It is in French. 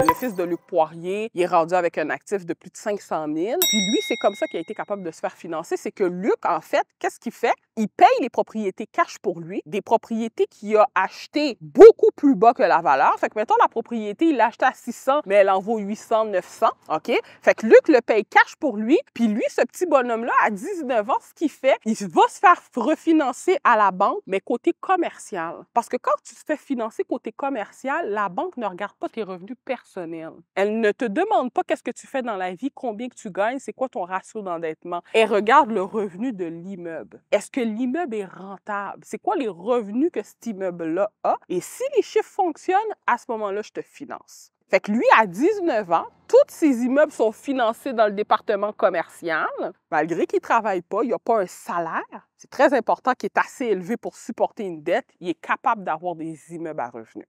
Le fils de Luc Poirier, il est rendu avec un actif de plus de 500 000. Puis lui, c'est comme ça qu'il a été capable de se faire financer. C'est que Luc, en fait, qu'est-ce qu'il fait? Il paye les propriétés cash pour lui, des propriétés qu'il a achetées beaucoup plus bas que la valeur. Fait que, mettons, la propriété, il l'a achetée à 600, mais elle en vaut 800, 900, OK? Fait que Luc le paye cash pour lui. Puis lui, ce petit bonhomme-là, à 19 ans, ce qu'il fait, il va se faire refinancer à la banque, mais côté commercial. Parce que quand tu te fais financer côté commercial, la banque ne regarde pas tes revenus personnels elle ne te demande pas qu'est-ce que tu fais dans la vie, combien que tu gagnes, c'est quoi ton ratio d'endettement. Elle regarde le revenu de l'immeuble. Est-ce que l'immeuble est rentable? C'est quoi les revenus que cet immeuble-là a? Et si les chiffres fonctionnent, à ce moment-là, je te finance. Fait que lui, à 19 ans, tous ses immeubles sont financés dans le département commercial. Malgré qu'il ne travaille pas, il n'a pas un salaire. C'est très important qu'il est assez élevé pour supporter une dette. Il est capable d'avoir des immeubles à revenus.